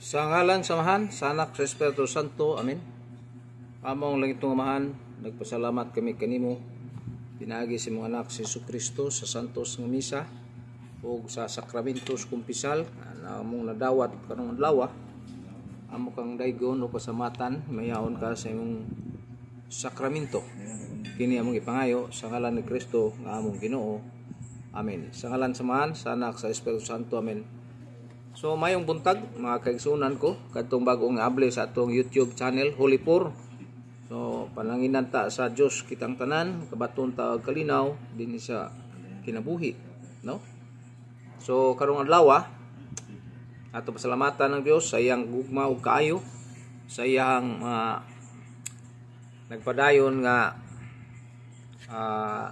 Sa ngalan samahan, sanak anak sa Espiritu Santo, amin. Among langitong amahan, nagpasalamat kami kanimo. Pinagi si mong anak si Yesu Kristo sa Santos ng Misa o sa Sakramentos Kumpisal na among nadawat kanong adlaw ah. amo kang daygon o pasamatan mayaon ka sa imong sakramento kini among ipangayo sa ngalan ni Kristo nga among Ginoo amen sa ngalan samahan sanak anak sa Espiritu Santo amen So mayong buntag mga kaigsunan ko kadtong bagong able sa atong YouTube channel Holy Poor. So pananginan ta sa Dios kitang tanan kabaton ta kalinaw din sa kinabuhi, no? So karong adlaw ah, ato pasalamatan ng Dios sa iyang gugma ug kaayo sa iyang uh, nagpadayon nga uh,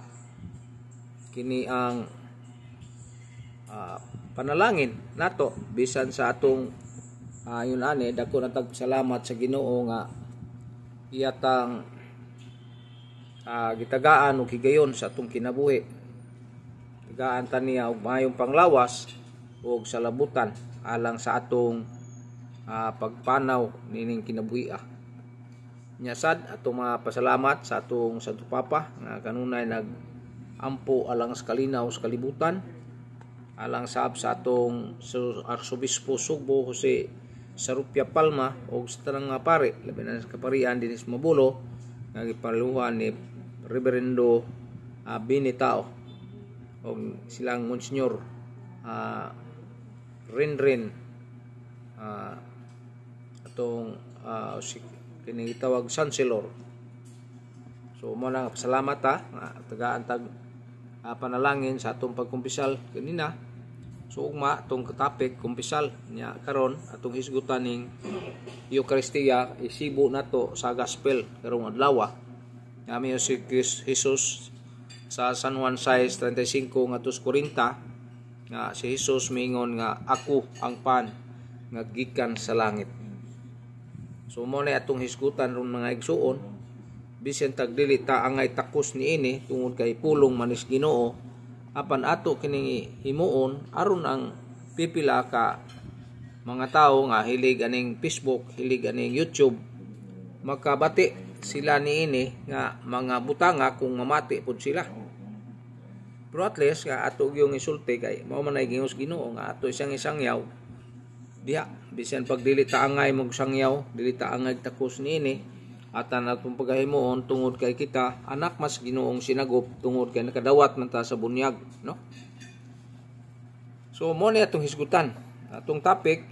kini ang uh, panalangin nato bisan sa atong uh, yun ani dako na tagpasalamat sa Ginoo nga iyatang uh, gitagaan o kigayon sa atong kinabuhi tagaan ta niya og mayong panglawas o salabutan alang sa atong uh, pagpanaw nining kinabuhi nya sad atong mga pasalamat sa atong Santo Papa nga kanunay nag ampo alang sa kalinaw sa kalibutan alang saab sa atong Arsobispo Sugbo Jose Sarupya Palma o sa tanang nga pare labi na sa kaparian dinis Mabulo nga gipaluhan ni Reverendo uh, ah, Binitao o silang Monsignor uh, ah, Renren uh, ah, atong uh, si, kinitawag Sanselor So mo lang salamat ha, tagaan tag uh, panalangin sa atong pagkumpisal kanina. So ugma tong topic kumpisal niya karon atong isgutan ning Eucharistia isibo nato sa gospel karong adlaw. Ah. Nami si Jesus sa San Juan 6:35 ngadtos 40 nga si Jesus miingon nga ako ang pan nga gikan sa langit. So mo ni atong hisgutan ron mga igsuon bisan tagdili ta angay takos ni ini tungod kay pulong manis Ginoo apan ato kining himuon aron ang pipila ka mga tao nga hilig aning Facebook, hilig aning YouTube makabati sila niini nga mga butanga kung mamati pud sila. Pero at least nga ato yung isulti kay mao man gingos Ginoo nga ato isang isangyaw diha bisan pag dili ta angay mog sangyaw, dili ta angay takos niini at ang atong pagahimuon tungod kay kita, anak mas ginoong sinagop tungod kay nakadawat man ta sa bunyag, no? So mo ni atong hisgutan. Atong topic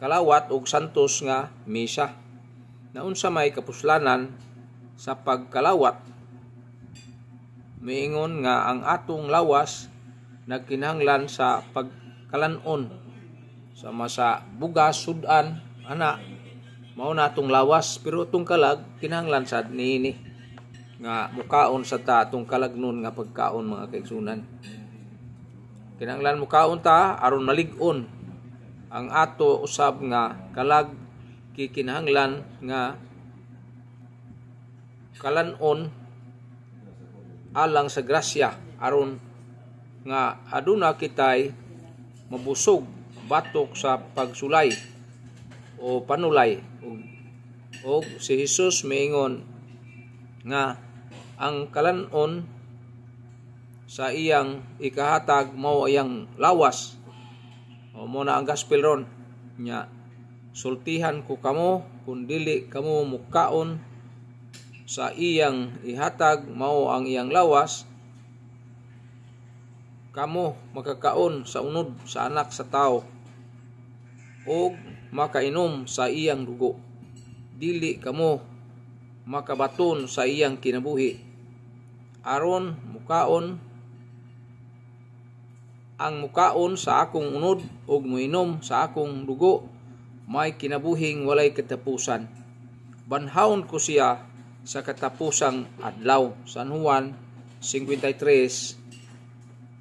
kalawat og santos nga misa. unsa may kapuslanan sa pagkalawat. Miingon nga ang atong lawas nagkinahanglan sa pagkalanon sama sa bugas, sudan, ana mao na atong lawas pero itong kalag kinahanglan sad niini nga mukaon sa ta kalag kalagnon nga pagkaon mga kaigsunan kinahanglan mukaon ta aron malig-on ang ato usab nga kalag kikinahanglan nga kalanon alang sa grasya aron nga aduna kitay mabusog batok sa pagsulay o panulay o si Jesus miingon nga ang kalanon sa iyang ikahatag mao iyang lawas o mo na ang gospel ron nya sultihan ko kamo kun dili kamo mukaon sa iyang ihatag mao ang iyang lawas kamo makakaon sa unod sa anak sa tao o makainom sa iyang dugo. Dili kamo makabaton sa iyang kinabuhi. Aron mukaon ang mukaon sa akong unod ug moinom sa akong dugo may kinabuhing walay katapusan. Banhaon ko siya sa katapusang adlaw. San Juan 53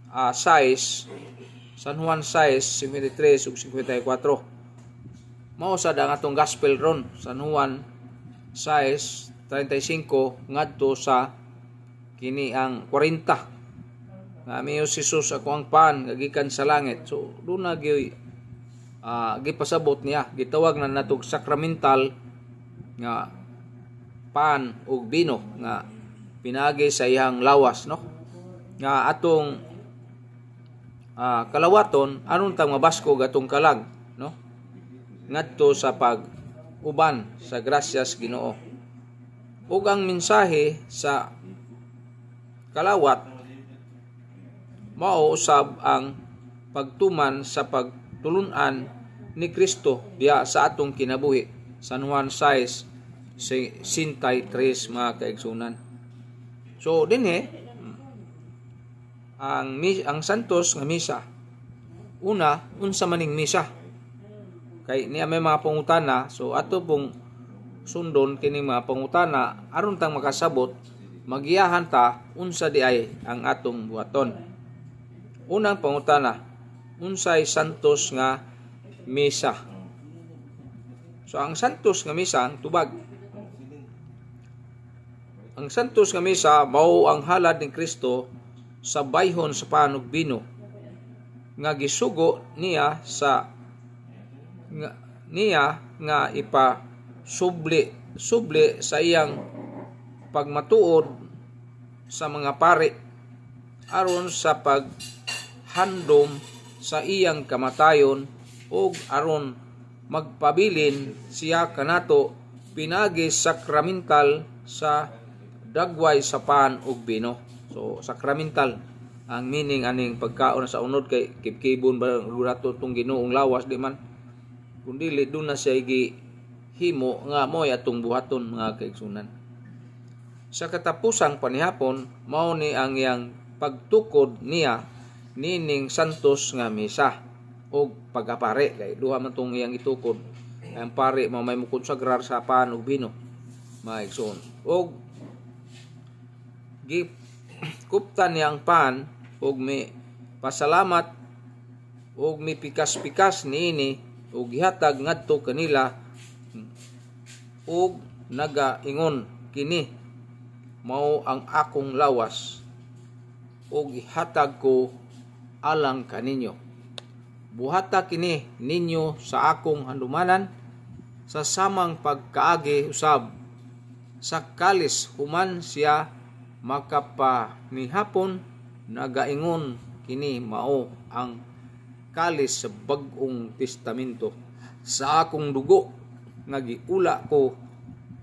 uh, size San Juan size 53 ug 54 mao sad ang atong gospel ron San Juan 6:35 ngadto sa kini ang 40 nga miyo si Jesus ako ang pan gagikan sa langit so do na gi uh, ah, gipasabot niya gitawag na natog sacramental nga pan ug bino nga pinagi sa iyang lawas no nga atong uh, kalawaton aron ta mabaskog atong kalag ngadto sa pag uban sa grasyas Ginoo. Ug ang mensahe sa kalawat mao usab ang pagtuman sa pagtulunan ni Kristo diha sa atong kinabuhi. sa Juan 6 sintay 3 mga kaigsunan. So dinhi ang ang santos nga misa una unsa maning misa kay niya may mga pangutana so ato pong sundon kini mga pangutana aron tang makasabot magiyahan ta unsa di ay ang atong buhaton unang pangutana unsay santos nga misa so ang santos nga misa ang tubag ang santos nga misa mao ang halad ni Kristo sa bayhon sa panugbino nga gisugo niya sa nga, niya nga ipa subli subli sa iyang pagmatuod sa mga pari aron sa paghandom sa iyang kamatayon ug aron magpabilin siya kanato pinagi sakramental sa dagway sa pan ug bino so sakramental ang meaning aning pagkaon sa unod kay kibkibon ba gurato tong Ginoong lawas di man Kundi doon na siya gi himo nga mo'y atong buhaton mga kaigsunan. Sa katapusang panihapon, mao ni ang iyang pagtukod niya nining santos nga misa o pagapare. Kay duha man tong iyang itukod. Ang pare mao may mukonsagrar sa paan ug bino mga igsoon. Og gi kuptan niyang pan og mi pasalamat og mi pikas-pikas niini ug gihatag ngadto kanila og nagaingon kini mao ang akong lawas ug gihatag ko alang kaninyo buhata kini ninyo sa akong handumanan sa samang pagkaagi usab sa kalis human siya makapanihapon nagaingon kini mao ang kalis sa bagong testamento sa akong dugo nga giula ko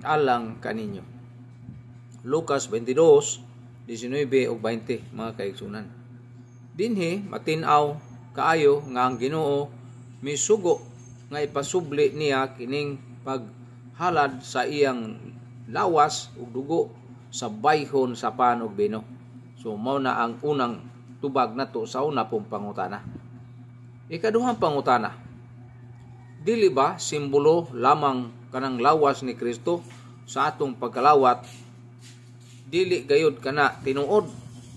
alang kaninyo. Lucas 22, 19 ug 20 mga kaigsunan. Dinhi matinaw kaayo nga ang Ginoo misugo nga ipasubli niya kining paghalad sa iyang lawas ug dugo sa bayhon sa panog bino. So mao na ang unang tubag nato sa una pong pangutana. Ikaduhang pangutana, dili ba simbolo lamang kanang lawas ni Kristo sa atong pagkalawat dili gayud kana tinuod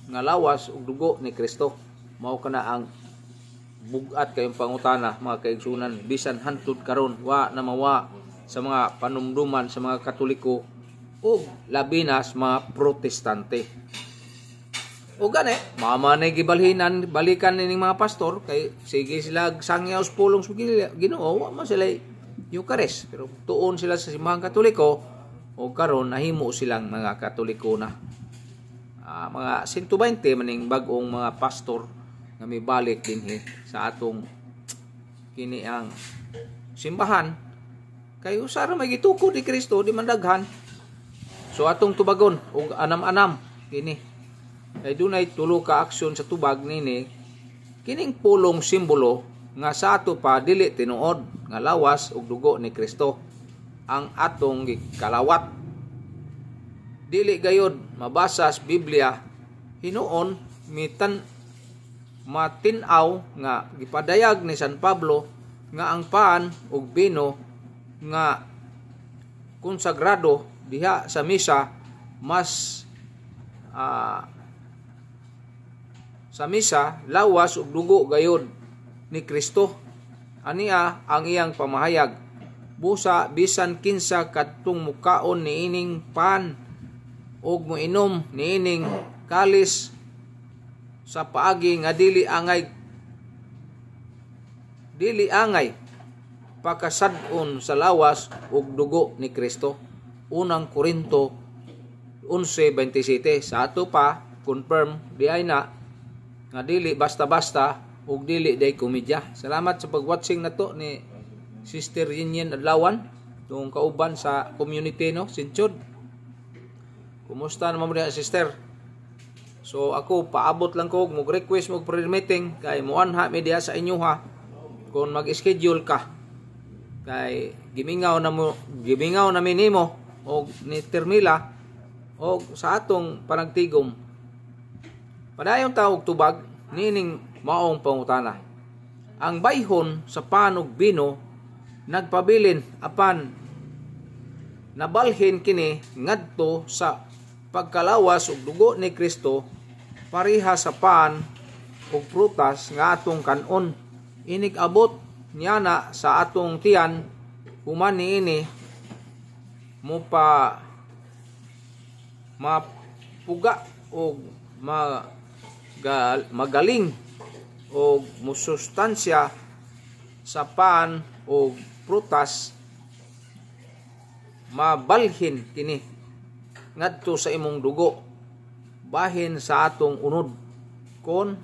nga lawas ug dugo ni Kristo mao kana ang bugat kayong pangutana mga kaigsunan bisan hantud karon wa na sa mga panumduman sa mga katoliko ug labi sa mga protestante o gani, mamanay gibalhinan, balikan ni mga pastor, kay sige sila sangyaos pulong sa ginoo, wa man sila Eucharist. Pero tuon sila sa simbahan katoliko, o karon nahimo silang mga katoliko na. ah, mga 120 maning bagong mga pastor nga may balik din he, sa atong kini ang simbahan. Kayo sara magituko ni Kristo di man So atong tubagon og anam-anam kini ay eh, dunay tulo ka aksyon sa tubag nini kining pulong simbolo nga sa ato pa dili tinuod nga lawas ug dugo ni Kristo ang atong gikalawat dili gayod mabasa sa Biblia hinuon mitan matinaw nga gipadayag ni San Pablo nga ang paan ug bino nga konsagrado diha sa misa mas uh, sa misa lawas ug dugo gayod ni Kristo ania ang iyang pamahayag busa bisan kinsa kadtong mukaon niining pan ug moinom niining kalis sa paagi nga dili angay dili angay pakasadun sa lawas ug dugo ni Kristo unang Korinto 11:27 sa ato pa confirm di ay na nga dili basta-basta ug dili day komedya. Salamat sa pag-watching nato ni Sister Yinyen Adlawan tungong kauban sa community no, Sinchod. Kumusta naman mo niya, sister? So ako paabot lang ko mo request mo prayer meeting kay muanha media sa inyo ha kung mag-schedule ka kay gimingaw na mo gimingaw na minimo og ni Termila og sa atong panagtigom ta og tubag, nining maong pangutana. Ang bayhon sa panog bino, nagpabilin apan nabalhin kini ngadto sa pagkalawas ug dugo ni Kristo pareha sa pan ug prutas nga atong kanon abot niya na sa atong tiyan human niini mo pa mapuga og ma gal magaling o musustansya sa pan o prutas mabalhin kini ngadto sa imong dugo bahin sa atong unod kon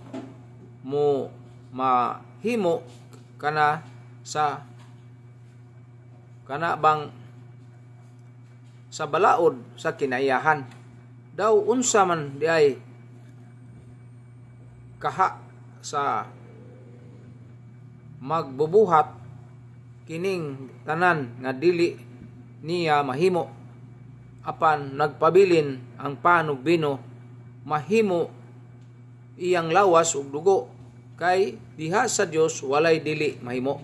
mo mahimo kana sa kana bang sa balaod sa kinaiyahan daw unsa man di ay kaha sa magbubuhat kining tanan nga dili niya mahimo apan nagpabilin ang bino mahimo iyang lawas ug dugo kay diha sa Dios walay dili mahimo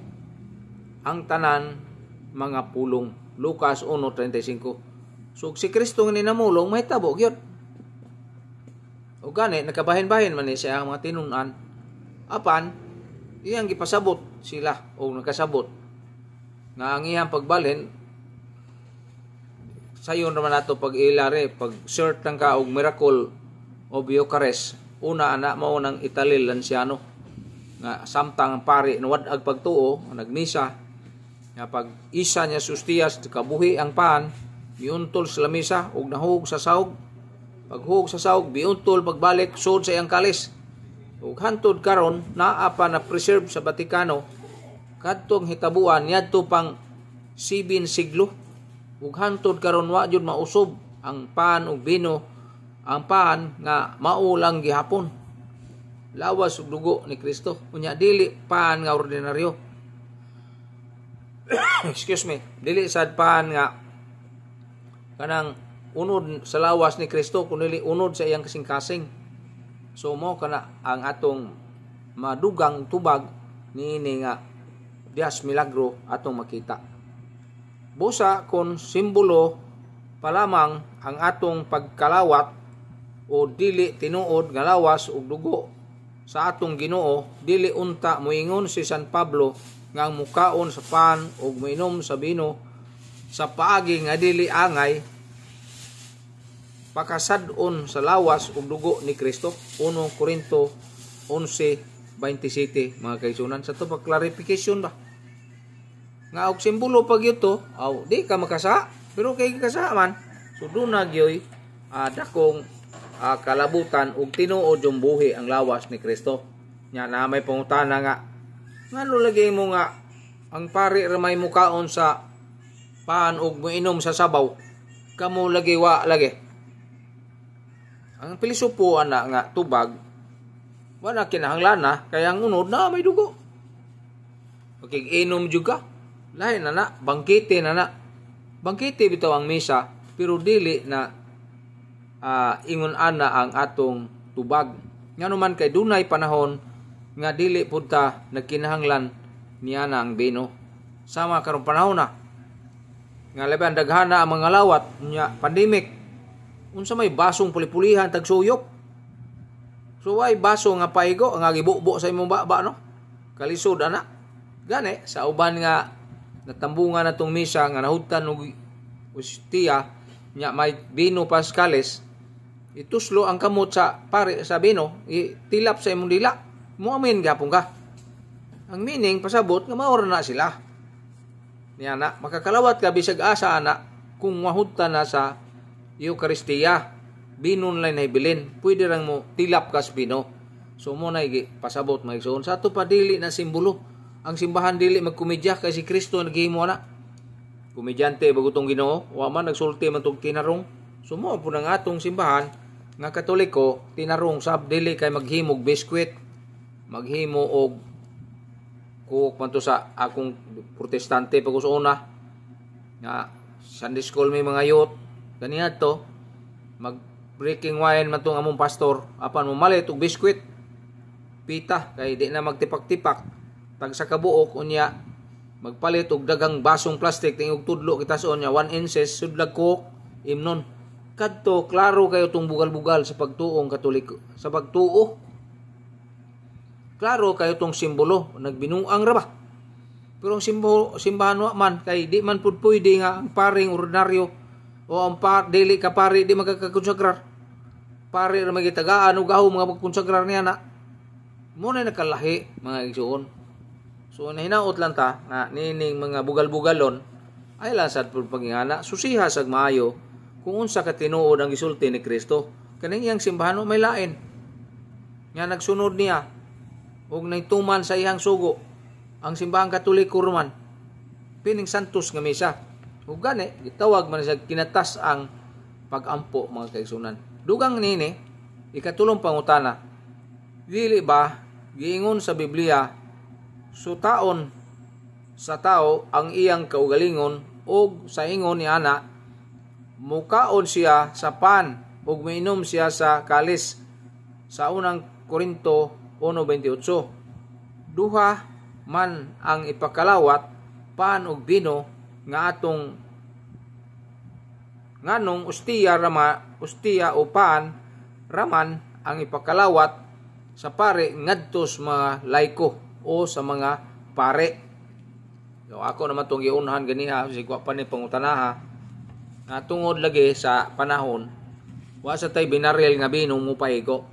ang tanan mga pulong Lucas 1:35 So si Kristo nga may tabo gyud o gani, nakabahin-bahin man ni siya ang mga tinunan. Apan, iyang gipasabot sila o nakasabot. Na ang iyang pagbalin, sayon naman nato pag ilare, pag search ng ka og miracle o Bucharest, una ana mo ng Italil Lanciano nga samtang pari nuwadag pagtuo nagmisa nga pag isa niya sustiyas kabuhi ang paan niuntol sa lamisa ug nahug sa saog, paghug sa sahog biuntol pagbalik sud sa iyang kalis ug hantud karon naa pa na preserve sa Batikano kadtong hitabuan niadto pang sibin siglo ug hantud karon wa jud mausob ang pan ug bino ang pan nga mao lang gihapon lawas ug dugo ni Kristo unya dili pan nga ordinaryo excuse me dili sad pan nga kanang unod sa lawas ni Kristo kunili unod sa iyang kasing-kasing. So mo kana ang atong madugang tubag niini nga dias milagro atong makita. Busa kon simbolo pa lamang ang atong pagkalawat o dili tinuod nga lawas ug dugo sa atong Ginoo dili unta moingon si San Pablo nga mukaon sa pan ug moinom sa bino sa paagi nga dili angay makasad-on sa lawas ug dugo ni Kristo 1 Korinto 11:27 mga kaisunan sa to pa clarification ba nga og simbolo pag ito aw oh, di ka makasa pero kay kasa man so na gyoy uh, dakong uh, kalabutan ug tinuod yung buhi ang lawas ni Kristo nya na may pangutana nga nga lagi mo nga ang pari ramay mo kaon sa paan og mo inom sa sabaw kamo lagi wa lagi ang pilisopo ana nga tubag wala kinahanglan kaya ang unod na may dugo. Okay, inom juga lain ana na na, bangkite na na. bitaw ang mesa pero dili na uh, ingon ana ang atong tubag. Ngano man kay dunay panahon nga dili pud ta nagkinahanglan niya na ang bino. Sama karong panahon na. Nga laban daghana ang mga lawat nya pandemic unsa may basong pulipulihan tagsuyok suyok so why baso nga paigo nga gibubo sa imong baba no kalisod ana gani sa uban nga natambungan natong misa nga nahutan og ustia nya may bino paskales ituslo ang kamot sa pare sa bino itilap sa imong dila mo amin gapon ka ang meaning pasabot nga maura na sila niya na makakalawat ka bisag asa ana kung mahutan na sa Eucharistia binon lay ibilin pwede lang mo tilap kas bino so mo na pasabot maigsoon sa ato pa dili na simbolo ang simbahan dili magkomedya kay si Kristo naghimo na komedyante bagutong Ginoo wa man nagsulti man tog tinarong so mo po ng atong simbahan nga katoliko tinarong sab dili kay maghimog biskwit maghimo og kuok man sa akong protestante pag usuna nga Sunday school may mga youth Kani to, mag breaking wine man tong among pastor, apan mo mali tog biskwit. Pita kay di na magtipak-tipak. Tag sa kabuok unya magpalit og dagang basong plastic tingog tudlo kita sa unya 1 inches sudlag ko imnon. Kadto klaro kayo tong bugal-bugal sa pagtuong katolik sa pagtuo. Klaro kayo tong simbolo nagbinuang ra ba? Pero ang simbo, simbahan man kay di man pud pwede nga ang paring ordinaryo o ang pa, dili ka pari di magkakakonsagrar pari ra magitagaan og gaho mga magkonsagrar niya na mo na nakalahi mga igsoon so nahinaot lang ta na nining mga bugal-bugalon ay lasad pud pagingana susiha sag maayo kung unsa ka tinuod ang gisulti ni Kristo kaning iyang simbahan may lain nga nagsunod niya ug nagtuman sa iyang sugo ang simbahan katoliko roman pining santos nga misa Ug gani gitawag man siya kinatas ang pag-ampo mga kaigsunan. Dugang nini ikatulong pangutana dili ba giingon sa Biblia taon sa tao ang iyang kaugalingon o sa ingon ni ana mukaon siya sa pan o mainom siya sa kalis sa unang Korinto 1.28 duha man ang ipakalawat pan og bino nga atong nganong ustiya rama ustiya o paan raman ang ipakalawat sa pare ngadto sa mga laiko o sa mga pare So, ako naman itong giunahan ganiha, sigwa pa ni pangutanaha, na tungod lagi sa panahon, wa sa tay binaril nga binom mo paigo.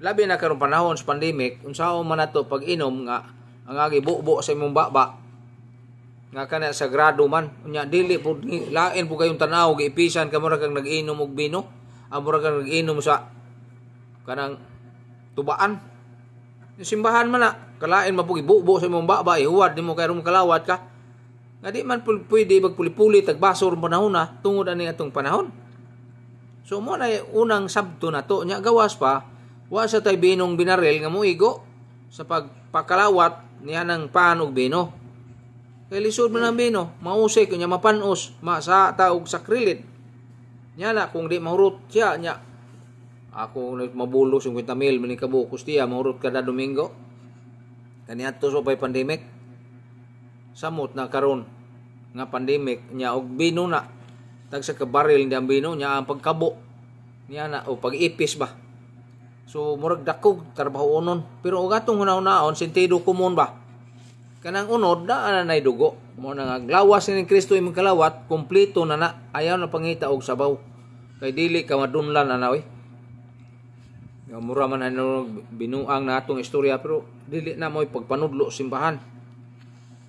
Labi na karong panahon sa pandemic, unsaon man nato pag-inom nga ang agi bubo sa imong baba, nga kana sagrado man nya dili pud lain pud kayong tanaw giipisan kamo ra kang nag-inom og bino amo ra kang nag-inom sa kanang tubaan simbahan man na kalain man pud ibubo sa imong baba ihuwad nimo kay rong kalawat ka nga di man pud pwede magpuli-puli tagbasor panahon na tungod ani atong panahon so mo na unang sabto na to nya gawas pa wa sa tay binong binaril nga moigo sa pagpakalawat niya ng panog bino Kay lisod man namin, no? mausay, kunya mapanos, masa taog sakrilid. Nya na, kung di mahurot siya, nya. Ako mabulo 50 mil, manikabukos tiya, mahurot kada domingo. Kaniadto so pay pandemic. Samot na karon nga pandemic, nya og bino na. Tag sa kabaril, hindi ang bino, nya ang pagkabo. Nya na, o pag-ipis ba? So, murag dakog, trabaho unon. Pero ugatong hunaw-naon, sentido kumon ba? kanang unod na ana nay dugo mo nang aglawas ni Kristo imong kalawat kumpleto na na ayaw na pangita og sabaw kay dili ka madunlan ana oy eh. nga mura man ano binuang natong istorya pero dili na mo'y pagpanudlo simbahan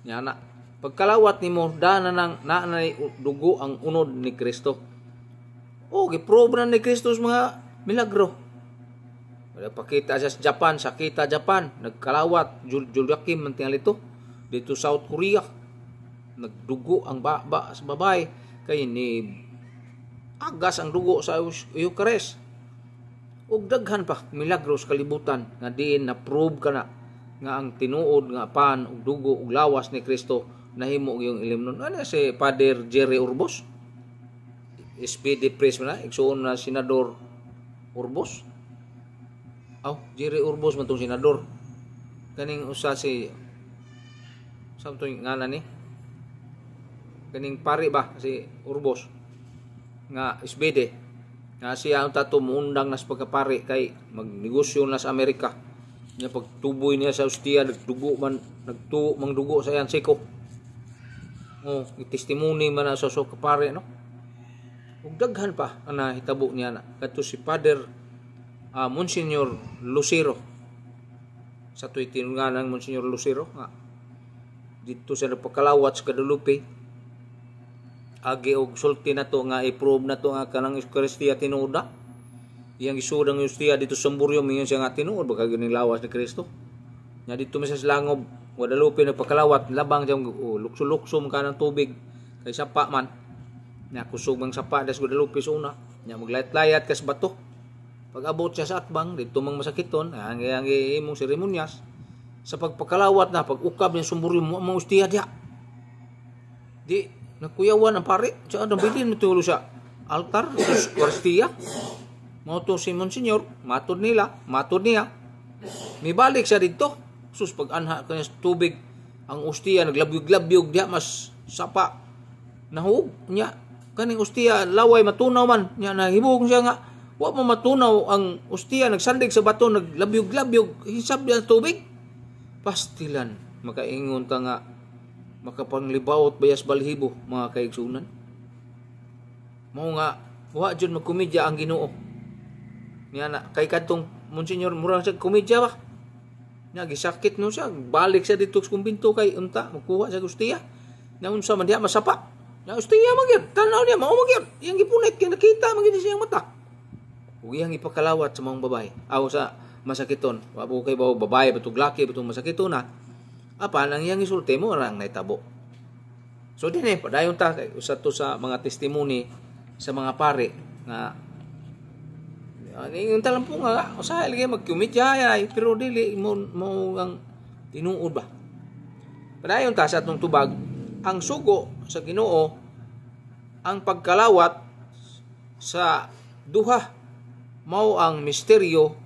nya na pagkalawat nimo dana nang na naanay dugo ang unod ni Kristo o giprobe na ni Kristo mga milagro Pakita siya sa Japan, sa kita Japan, nagkalawat, Jul Juliakim, mantingal ito dito South Korea nagdugo ang ba, ba sa babae kay ni agas ang dugo sa Eucharist ug daghan pa milagro sa kalibutan nga din na prove kana nga ang tinuod nga pan ug dugo ug lawas ni Kristo nahimo yung ilimnon ano si Father Jerry Urbos SPD Press na igsuon na senador Urbos aw oh, Jerry Urbos man tong senador kaning usa si something nga na ni Ganing pari ba Kasi Urbos nga isbede nga siya ang tatumundang nas pagkapari kay magnegosyo nas Amerika niya pagtuboy niya sa Austria nagdugo man nagtuo mangdugo sa yan siko oh itistimony man sa so kapari no ug daghan pa ana hitabo niya na kadto si Father uh, Monsignor Lucero sa tuitin nga ng Monsignor Lucero nga dito sa nagpakalawat sa kadulupi agi og sulti na to nga i-prove na to nga kanang Kristiya tinuda iyang isudang Kristiya dito sa Buryo mingon siya nga tinuod baka ganing lawas ni Kristo nya dito mismo sa langob Guadalupe nagpakalawat labang jam oh, lukso-luksom ka ng tubig kay sapa man nya kusog mang sapa das Guadalupe sa una nya maglayat-layat kas bato pag abot siya sa atbang dito mang masakiton ang ang iimong seremonyas sa pagpakalawat na pagukab ng sumuri mo mo ustiya dia di nakuyawan ang pare sa anong bilin mo tulo sa altar sa kwastiya mo si Monsignor matod nila matod niya mibalik siya dito sus pag anha kanya tubig ang ustiya naglabyog-labyog dia mas sapa nahug niya kaning ustiya laway matunaw man niya nahibog siya nga wa mo matunaw ang ustiya nagsandig sa bato naglabyog-labyog hisab niya tubig pastilan makaingon ta nga makapanglibawot bayas balhibo mga kaigsunan mo nga wa jud magkomedya ang Ginoo niya na kay kadtong monsenyor mura sa komedya ba niya gisakit no siya balik siya dito sa kumbinto kay unta magkuha sa gustiya na unsa man diya masapa na gustiya magyud tanaw niya mao magyud yang gipunit kay nakita magyud siya mata ug iyang ipakalawat sa mga babay aw sa masakiton wa po kay bawo babae batog laki batog masakiton na Apa nang yang isulti mo rang naitabo so din eh padayon ta kay usa to sa mga testimony sa mga pare nga yung talang po nga usahay lagi magkumidya ay pero dili mo mo ang tinuod ba padayon ta sa atong tubag ang sugo sa Ginoo ang pagkalawat sa duha mao ang misteryo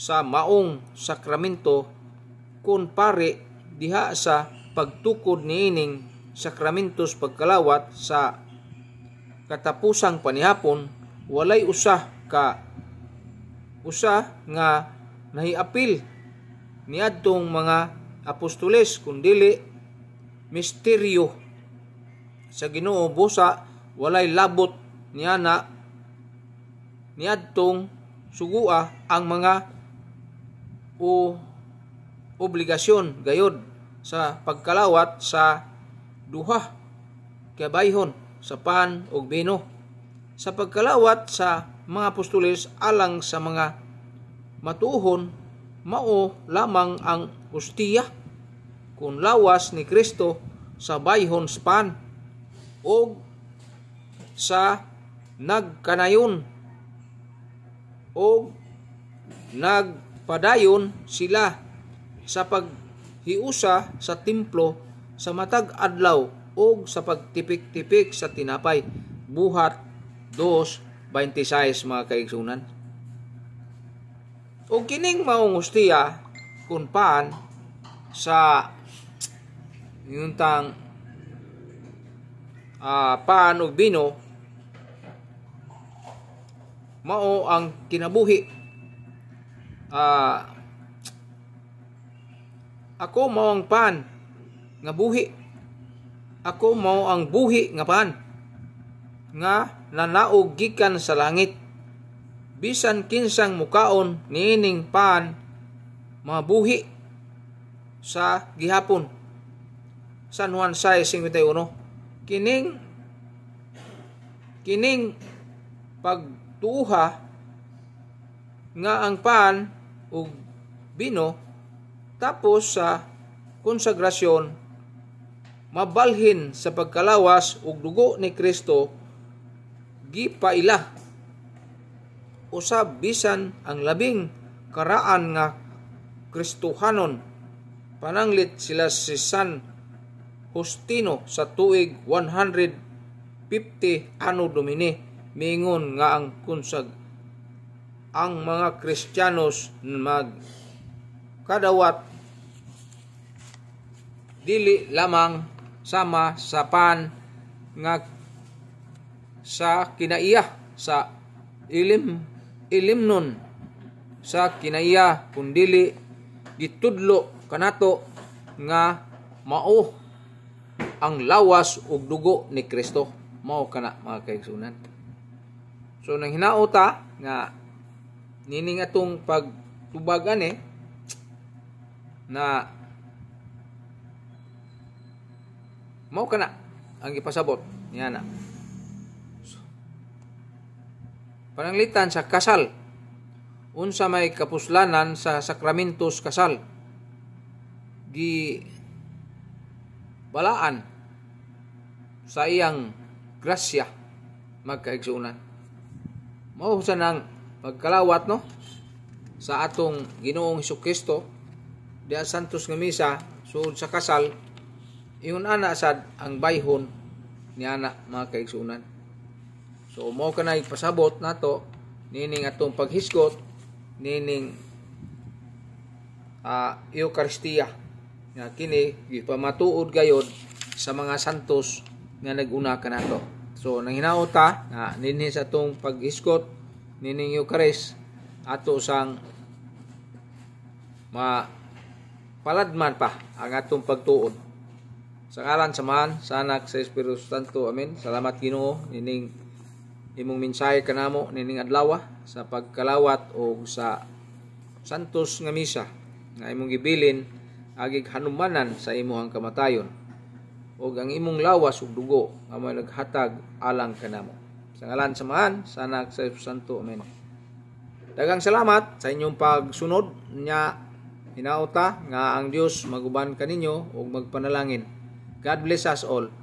sa maong sakramento kun pare diha sa pagtukod niining sakramentos pagkalawat sa katapusang panihapon walay usah ka usa nga nahiapil niadtong mga apostoles kundili misteryo sa Ginoo busa walay labot niana niadtong sugua ang mga o obligasyon gayod sa pagkalawat sa duha kabayhon sa pan og bino sa pagkalawat sa mga apostoles alang sa mga matuhon mao lamang ang ustiya kun lawas ni Kristo sa bayhon span o sa nagkanayon o nag padayon sila sa paghiusa sa templo sa matag adlaw o sa pagtipik-tipik sa tinapay. Buhat 2.26 mga kaigsunan. O kining maong ustiya kung paan sa yung tang uh, ah, paan o bino mao ang kinabuhi Ah, ako mao ang pan nga buhi ako mao ang buhi nga pan nga nanaog gikan sa langit bisan kinsang mukaon niining pan mabuhi sa gihapon San Juan 6:51 kining kining pagtuha nga ang pan og bino tapos sa konsagrasyon mabalhin sa pagkalawas og dugo ni Kristo gipaila usab bisan ang labing karaan nga Kristohanon pananglit sila si San Justino sa tuig 150 ano Domini mingon nga ang konsag ang mga Kristiyanos mag kadawat dili lamang sama sa pan nga sa kinaiya sa ilim ilim nun sa kinaiya kundili gitudlo kanato nga mao ang lawas ug dugo ni Kristo mao kana mga kaigsunan so nang hinauta nga nining atong pagtubagan eh na mau kana ang ipasabot niya na so, pananglitan sa kasal unsa may kapuslanan sa sakramentos kasal gi balaan sa iyang grasya magkaigsuunan mao sa nang pagkalawat no sa atong Ginoong Hesukristo diha Santos nga misa sud sa kasal iyon ana sad ang bayhon ni ana mga kaigsunan so mao kanay pasabot nato nining atong paghisgot nining uh, Eucharistia nga kini gipamatuod gayod sa mga santos nga naguna kanato so nang hinaota na uh, ninhi sa atong paghisgot nining Eucharist ato sang ma paladman pa ang atong pagtuon. Sa karan samahan sa anak sa Espiritu Santo. Amen. Salamat Ginoo nining imong mensahe kanamo nining adlaw sa pagkalawat o sa Santos nga misa nga imong gibilin agig hanumanan sa imong kamatayon o ang imong lawas ug dugo nga may naghatag alang kanamo. Sa ngalan sa maan, sa anak sa santo. Amen. Dagang salamat sa inyong pagsunod nya hinauta nga ang Dios maguban kaninyo ug magpanalangin. God bless us all.